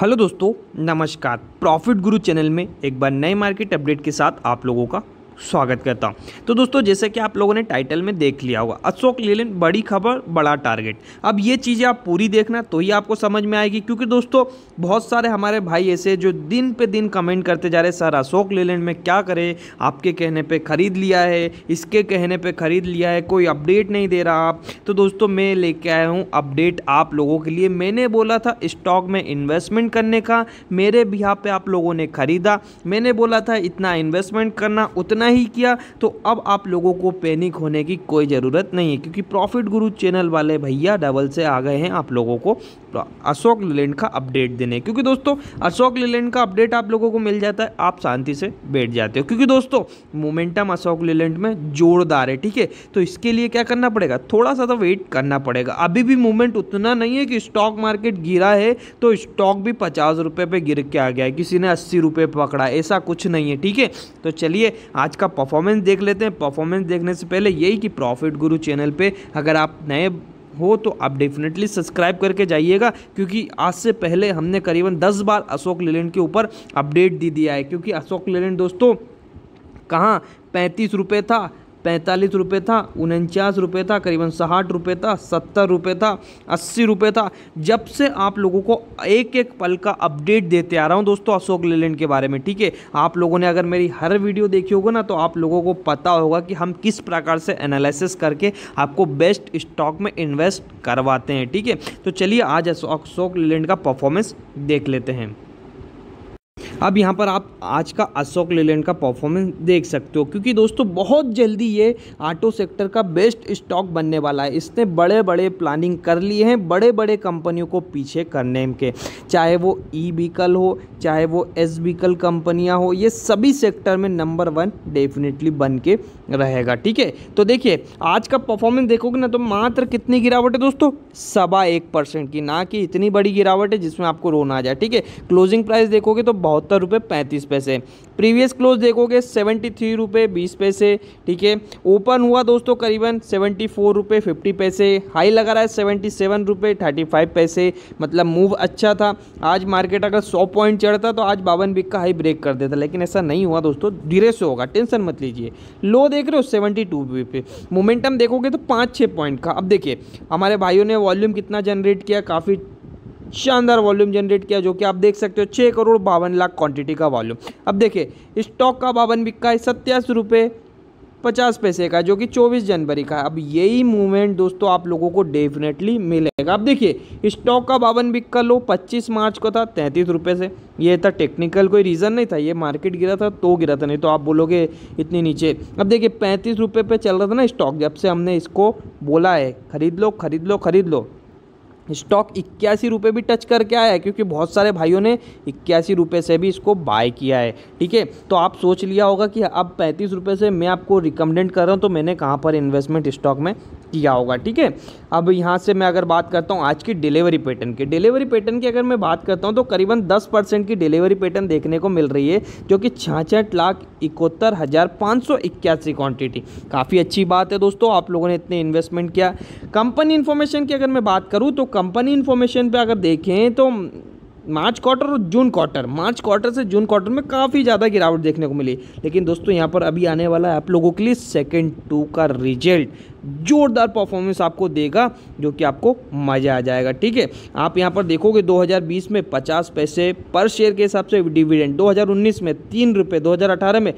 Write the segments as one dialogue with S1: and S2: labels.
S1: hello दोस्तों नमस्कार profit गुरु चैनल में एक बार नए मार्केट अपडेट के साथ आप लोगों का स्वागत करता हूँ तो दोस्तों जैसे कि आप लोगों ने टाइटल में देख लिया होगा अशोक लेलैंड बड़ी खबर बड़ा टारगेट अब ये चीज़ें आप पूरी देखना तो ही आपको समझ में आएगी क्योंकि दोस्तों बहुत सारे हमारे भाई ऐसे जो दिन पे दिन कमेंट करते जा रहे सर अशोक लेलैंड में क्या करें आपके कहने पर ख़रीद लिया है इसके कहने पर ख़रीद लिया है कोई अपडेट नहीं दे रहा आप तो दोस्तों मैं लेके आया हूँ अपडेट आप लोगों के लिए मैंने बोला था स्टॉक में इन्वेस्टमेंट करने का मेरे भी पे आप लोगों ने ख़रीदा मैंने बोला था इतना इन्वेस्टमेंट करना उतना इतना ही किया तो अब आप लोगों को पैनिक होने की कोई ज़रूरत नहीं है क्योंकि प्रॉफिट गुरु चैनल वाले भैया डबल से आ गए हैं आप लोगों को अशोक लेलैंड का अपडेट देने क्योंकि दोस्तों अशोक लेलैंड का अपडेट आप लोगों को मिल जाता है आप शांति से बैठ जाते हो क्योंकि दोस्तों मोमेंटम अशोक लेलैंड में जोरदार है ठीक है तो इसके लिए क्या करना पड़ेगा थोड़ा सा तो वेट करना पड़ेगा अभी भी मूवमेंट उतना नहीं है कि स्टॉक मार्केट गिरा है तो स्टॉक भी पचास रुपये पर गिर के आ गया है किसी ने अस्सी रुपये पकड़ा ऐसा कुछ नहीं है ठीक है तो चलिए आज का परफॉर्मेंस देख लेते हैं परफॉर्मेंस देखने से पहले यही कि प्रॉफिट गुरु चैनल पे अगर आप नए हो तो आप डेफिनेटली सब्सक्राइब करके जाइएगा क्योंकि आज से पहले हमने करीबन दस बार अशोक लेलैंड के ऊपर अपडेट दे दिया है क्योंकि अशोक लेलैंड दोस्तों कहाँ पैंतीस रुपये था पैंतालीस रुपये था उनचास रुपये था करीबन साठ रुपये था सत्तर रुपये था अस्सी रुपये था जब से आप लोगों को एक एक पल का अपडेट देते आ रहा हूँ दोस्तों अशोक लेलैंड के बारे में ठीक है आप लोगों ने अगर मेरी हर वीडियो देखी होगी ना तो आप लोगों को पता होगा कि हम किस प्रकार से एनालिसिस करके आपको बेस्ट स्टॉक में इन्वेस्ट करवाते हैं ठीक है तो चलिए आज अशोक लेलैंड का परफॉर्मेंस देख लेते हैं अब यहाँ पर आप आज का अशोक लेलैंड का परफॉर्मेंस देख सकते हो क्योंकि दोस्तों बहुत जल्दी ये ऑटो सेक्टर का बेस्ट स्टॉक बनने वाला है इसने बड़े बड़े प्लानिंग कर लिए हैं बड़े बड़े कंपनियों को पीछे करने के चाहे वो ई व्हीकल हो चाहे वो एस व्हीकल कंपनियाँ हो ये सभी सेक्टर में नंबर वन डेफिनेटली बन के रहेगा ठीक है तो देखिए आज का परफॉर्मेंस देखोगे ना तो मात्र कितनी गिरावट है दोस्तों सवा एक परसेंट की ना कि इतनी बड़ी गिरावट है जिसमें आपको रोना आ जाए ठीक है क्लोजिंग प्राइस देखोगे तो बहत्तर रुपये पैंतीस पैसे प्रीवियस क्लोज देखोगे सेवेंटी थ्री रुपये बीस पैसे ठीक है ओपन हुआ दोस्तों करीबन सेवेंटी फोर रुपये फिफ्टी पैसे हाई लगा रहा है सेवेंटी सेवन रुपये थर्टी फाइव पैसे मतलब मूव अच्छा था आज मार्केट अगर सौ पॉइंट चढ़ता तो आज बावन बिक का हाई ब्रेक कर देता लेकिन ऐसा नहीं हुआ दोस्तों धीरे से होगा टेंशन मत लीजिए लो देख रहे हो सेवेंटी टू पे मोमेंटम देखोगे तो पाँच छः पॉइंट का अब देखिए हमारे भाइयों ने वॉल्यूम कितना जनरेट किया काफ़ी शानदार वॉल्यूम जनरेट किया जो कि आप देख सकते हो छः करोड़ बावन लाख क्वांटिटी का वॉल्यूम अब देखिए स्टॉक का बावन बिका है सत्यासी रुपये पचास पैसे का जो कि चौबीस जनवरी का अब यही मूवमेंट दोस्तों आप लोगों को डेफिनेटली मिलेगा अब देखिए स्टॉक का बावन बिक का लो पच्चीस मार्च को था तैंतीस रुपये से ये था टेक्निकल कोई रीज़न नहीं था ये मार्केट गिरा था तो गिरा था नहीं तो आप बोलोगे इतने नीचे अब देखिए पैंतीस रुपये पे चल रहा था ना स्टॉक जब से हमने इसको बोला है खरीद लो खरीद लो खरीद लो स्टॉक इक्यासी रुपये भी टच करके आया है क्योंकि बहुत सारे भाइयों ने इक्यासी रुपये से भी इसको बाय किया है ठीक है तो आप सोच लिया होगा कि अब पैंतीस रुपये से मैं आपको रिकमेंडेंट कर रहा हूँ तो मैंने कहाँ पर इन्वेस्टमेंट स्टॉक में किया होगा ठीक है अब यहाँ से मैं अगर बात करता हूँ आज की डिलीवरी पैटर्न की डिलीवरी पैटर्न की अगर मैं बात करता हूँ तो करीबन दस परसेंट की डिलीवरी पैटर्न देखने को मिल रही है जो कि छाछठ लाख इकहत्तर हज़ार पाँच सौ इक्यासी क्वान्टिटी काफ़ी अच्छी बात है दोस्तों आप लोगों ने इतने इन्वेस्टमेंट किया कंपनी इन्फॉर्मेशन की अगर मैं बात करूँ तो कंपनी इन्फॉर्मेशन पर अगर देखें तो मार्च क्वार्टर और जून क्वार्टर मार्च क्वार्टर से जून क्वार्टर में काफ़ी ज़्यादा गिरावट देखने को मिली लेकिन दोस्तों यहाँ पर अभी आने वाला है आप लोगों के लिए सेकेंड टू का रिजल्ट जोरदार परफॉर्मेंस आपको देगा जो कि आपको मज़ा आ जाएगा ठीक है आप यहाँ पर देखोगे 2020 में 50 पैसे पर शेयर के हिसाब से डिविडेंड 2019 में तीन रुपये 2018 में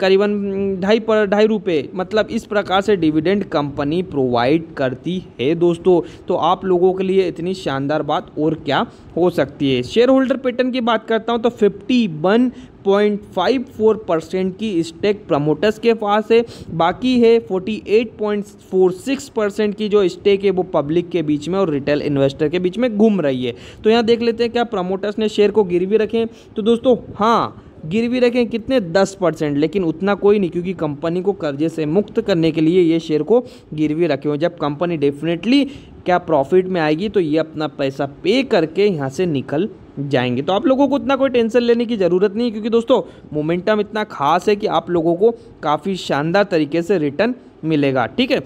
S1: करीबन ढाई पर ढाई रुपये मतलब इस प्रकार से डिविडेंड कंपनी प्रोवाइड करती है दोस्तों तो आप लोगों के लिए इतनी शानदार बात और क्या हो सकती है शेयर होल्डर पैटर्न की बात करता हूँ तो फिफ्टी वन फोर परसेंट की स्टेक प्रमोटर्स के पास है बाकी है 48.46 परसेंट की जो स्टेक है वो पब्लिक के बीच में और रिटेल इन्वेस्टर के बीच में घूम रही है तो यहाँ देख लेते हैं क्या प्रमोटर्स ने शेयर को गिरवी रखें तो दोस्तों हाँ गिरवी रखें कितने दस परसेंट लेकिन उतना कोई नहीं क्योंकि कंपनी को कर्जे से मुक्त करने के लिए ये शेयर को गिरवी रखे हुए जब कंपनी डेफिनेटली क्या प्रॉफिट में आएगी तो ये अपना पैसा पे करके यहाँ से निकल जाएंगे तो आप लोगों को उतना कोई टेंशन लेने की ज़रूरत नहीं है क्योंकि दोस्तों मोमेंटम इतना खास है कि आप लोगों को काफ़ी शानदार तरीके से रिटर्न मिलेगा ठीक है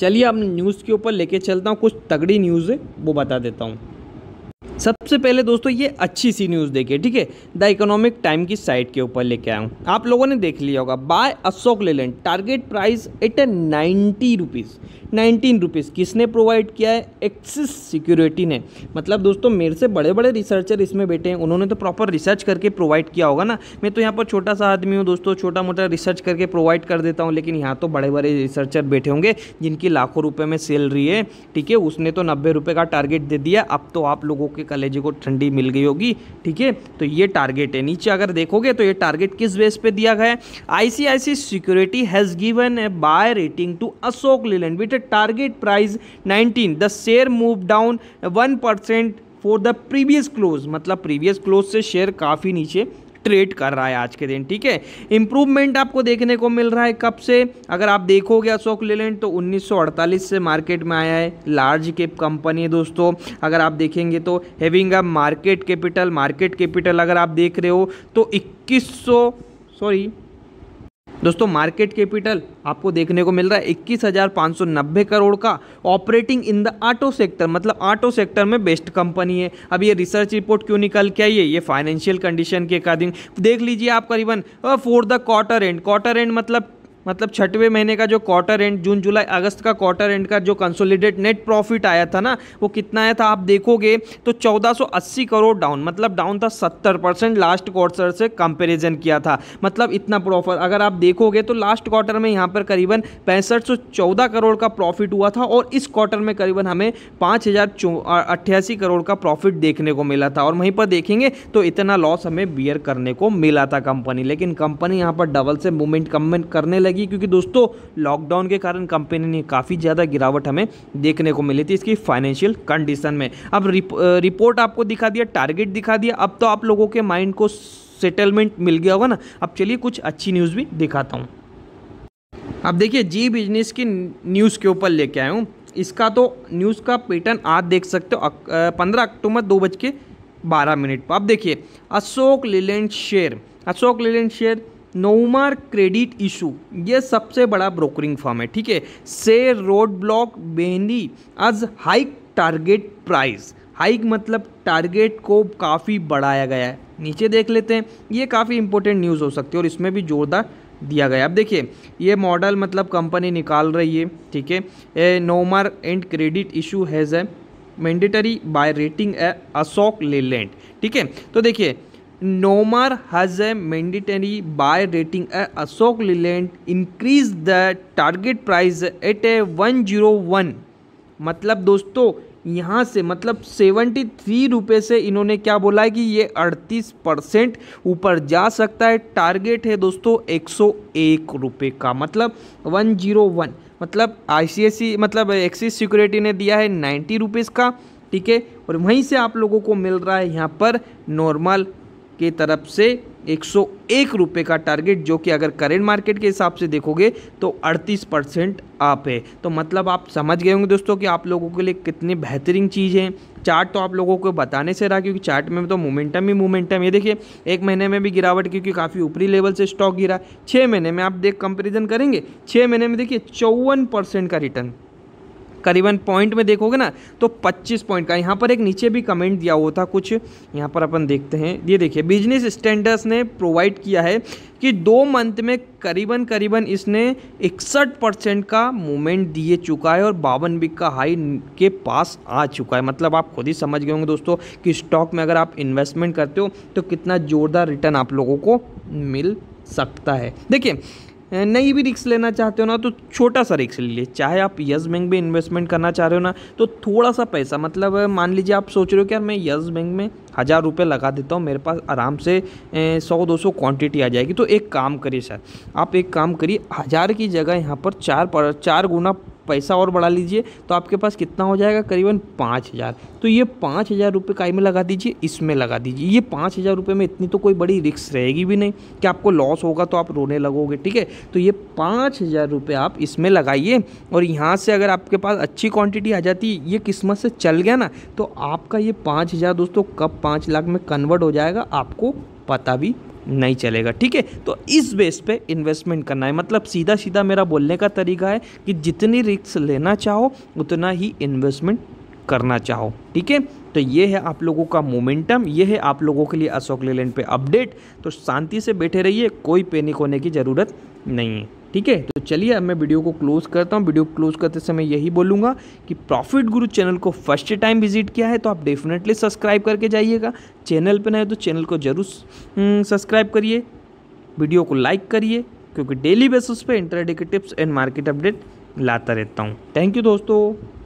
S1: चलिए अब न्यूज़ के ऊपर लेके चलता हूँ कुछ तगड़ी न्यूज़ है वो बता देता हूँ सबसे पहले दोस्तों ये अच्छी सी न्यूज़ देखिए ठीक है द इकोनॉमिक टाइम की साइट के ऊपर लेके आया हूँ आप लोगों ने देख लिया होगा buy Ashok Leyland target price at ninety rupees nineteen rupees किसने प्रोवाइड किया है एक्सिस सिक्योरिटी ने मतलब दोस्तों मेरे से बड़े बड़े रिसर्चर इसमें बैठे हैं उन्होंने तो प्रॉपर रिसर्च करके प्रोवाइड किया होगा ना मैं तो यहाँ पर छोटा सा आदमी हूँ दोस्तों छोटा मोटा रिसर्च करके प्रोवाइड कर देता हूँ लेकिन यहाँ तो बड़े बड़े रिसर्चर बैठे होंगे जिनकी लाखों रुपये में सैलरी है ठीक है उसने तो नब्बे रुपये का टारगेट दे दिया अब तो आप लोगों के कलेजे को ठंडी मिल गई होगी ठीक है तो ये टारगेट है नीचे अगर देखोगे तो ये टारगेट किस बेस पे दिया गया है ICIC security has given a buy rating to Ashok Leyland with a target price 19 the share move down one for the previous close मतलब प्रीवियस क्लोज से शेयर काफ़ी नीचे ट्रेड कर रहा है आज के दिन ठीक है इंप्रूवमेंट आपको देखने को मिल रहा है कब से अगर आप देखोगे अशोक लेलैंड तो 1948 से मार्केट में आया है लार्ज कैप कंपनी है दोस्तों अगर आप देखेंगे तो having a market capital market capital अगर आप देख रहे हो तो इक्कीस सॉरी दोस्तों मार्केट कैपिटल आपको देखने को मिल रहा है इक्कीस हज़ार पाँच सौ नब्बे करोड़ का operating in the auto sector मतलब ऑटो सेक्टर में बेस्ट कंपनी है अब ये रिसर्च रिपोर्ट क्यों निकल के आई है ये फाइनेंशियल कंडीशन के अकॉर्डिंग देख लीजिए आप करीबन for the quarter end quarter end मतलब मतलब छठवें महीने का जो क्वार्टर एंड जून जुलाई अगस्त का क्वार्टर एंड का जो कंसोलिडेट नेट प्रॉफिट आया था ना वो कितना आया था आप देखोगे तो 1480 करोड़ डाउन मतलब डाउन था 70 परसेंट लास्ट क्वार्टर से कंपेरिजन किया था मतलब इतना प्रॉफिट अगर आप देखोगे तो लास्ट क्वार्टर में यहाँ पर करीबन पैंसठ करोड़ का प्रॉफिट हुआ था और इस क्वार्टर में करीबन हमें पाँच करोड़ का प्रॉफिट देखने को मिला था और वहीं पर देखेंगे तो इतना लॉस हमें बियर करने को मिला था कंपनी लेकिन कंपनी यहाँ पर डबल से मूवमेंट कम करने लगे लगी क्योंकि दोस्तों लॉकडाउन के कारण कंपनी ने काफ़ी ज़्यादा गिरावट हमें देखने को मिली थी इसकी फाइनेंशियल कंडीशन में अब रिप, रिपोर्ट आपको दिखा दिया टारगेट दिखा दिया अब तो आप लोगों के माइंड को सेटलमेंट मिल गया होगा ना अब चलिए कुछ अच्छी न्यूज़ भी दिखाता हूँ अब देखिए जी बिजनेस की न्यूज़ के ऊपर लेके आया हूँ इसका तो न्यूज़ का पैटर्न आज देख सकते हो पंद्रह अक्टूबर दो बज के बारह मिनट पर अब देखिए Ashok Leyland share Ashok Leyland share Nomura credit issue ये सबसे बड़ा ब्रोकरिंग फॉर्म है ठीक है से रोड ब्लॉक बेनी आज हाइक टारगेट प्राइस हाइक मतलब टारगेट को काफ़ी बढ़ाया गया है नीचे देख लेते हैं ये काफ़ी इंपॉर्टेंट न्यूज़ हो सकती है और इसमें भी जोरदार दिया गया अब देखिए ये मॉडल मतलब कंपनी निकाल रही है ठीक है a Nomura and credit issue has a mandatory buy rating a Ashok Leyland ठीक है तो देखिए Nomura has mandatory buy rating a Ashok Leyland increase the target price at a one zero one मतलब दोस्तों यहाँ से मतलब सेवेंटी थ्री रुपये से इन्होंने क्या बोला है कि ये अड़तीस परसेंट ऊपर जा सकता है टारगेट है दोस्तों एक सौ एक रुपये का मतलब वन जीरो वन मतलब आई मतलब एक्सिस सिक्योरिटी ने दिया है नाइन्टी रुपीज़ का ठीक है और वहीं से आप लोगों को मिल रहा है यहाँ पर नॉर्मल के तरफ से एक रुपये का टारगेट जो कि अगर करेंट मार्केट के हिसाब से देखोगे तो 38 परसेंट आप है तो मतलब आप समझ गए होंगे दोस्तों कि आप लोगों के लिए कितनी बेहतरीन चीज़ है चार्ट तो आप लोगों को बताने से रहा क्योंकि चार्ट में तो मोमेंटम ही मोमेंटम ये देखिए एक महीने में भी गिरावट क्योंकि काफ़ी ऊपरी लेवल से स्टॉक गिरा छः महीने में आप देख कंपेरिजन करेंगे छः महीने में देखिए चौवन परसेंट का रिटर्न करीबन पॉइंट में देखोगे ना तो पच्चीस पॉइंट का यहाँ पर एक नीचे भी कमेंट दिया हुआ था कुछ यहाँ पर अपन देखते हैं ये देखिए बिजनेस स्टैंडर्स ने प्रोवाइड किया है कि दो मंथ में करीबन करीबन इसने इकसठ परसेंट का मूवमेंट दिए चुका है और बावन बिक का हाई के पास आ चुका है मतलब आप खुद ही समझ गए होंगे दोस्तों कि स्टॉक में अगर आप इन्वेस्टमेंट करते हो तो कितना ज़ोरदार रिटर्न आप लोगों को मिल सकता है देखिए नहीं भी रिक्स लेना चाहते हो ना तो छोटा सा रिक्स लीजिए चाहे आप यस बैंक में इन्वेस्टमेंट करना चाह रहे हो ना तो थोड़ा सा पैसा मतलब मान लीजिए आप सोच रहे हो कि यार मैं यस बैंक में हज़ार रुपये लगा देता हूँ मेरे पास आराम से सौ दो सौ क्वान्टिटी आ जाएगी तो एक काम करिए सर आप एक काम करिए हज़ार की जगह यहाँ पर चार पर चार गुना पैसा और बढ़ा लीजिए तो आपके पास कितना हो जाएगा करीबन पाँच हज़ार तो ये पाँच हज़ार रुपये का में लगा दीजिए इसमें लगा दीजिए ये पाँच हज़ार रुपये में इतनी तो कोई बड़ी रिक्स रहेगी भी नहीं कि आपको लॉस होगा तो आप रोने लगोगे ठीक है तो ये पाँच हज़ार रुपये आप इसमें लगाइए और यहाँ से अगर आपके पास अच्छी क्वांटिटी आ जाती ये किस्मत से चल गया ना तो आपका ये पाँच हज़ार दोस्तों कब पाँच लाख में कन्वर्ट हो जाएगा आपको पता भी नहीं चलेगा ठीक है तो इस बेस पे इन्वेस्टमेंट करना है मतलब सीधा सीधा मेरा बोलने का तरीका है कि जितनी रिक्स लेना चाहो उतना ही इन्वेस्टमेंट करना चाहो ठीक है तो ये है आप लोगों का मोमेंटम ये है आप लोगों के लिए अशोक लेलैंड पे अपडेट तो शांति से बैठे रहिए कोई पैनिक होने की ज़रूरत नहीं है ठीक है तो चलिए अब मैं वीडियो को क्लोज़ करता हूँ वीडियो क्लोज़ करते समय यही बोलूँगा कि प्रॉफिट गुरु चैनल को फर्स्ट टाइम विजिट किया है तो आप डेफिनेटली सब्सक्राइब करके जाइएगा चैनल पर नए तो चैनल को ज़रूर हम्म, सब्सक्राइब करिए वीडियो को लाइक करिए क्योंकि डेली बेसिस पे इंटरडे के टिप्स एंड मार्केट अपडेट लाता रहता हूँ थैंक यू दोस्तों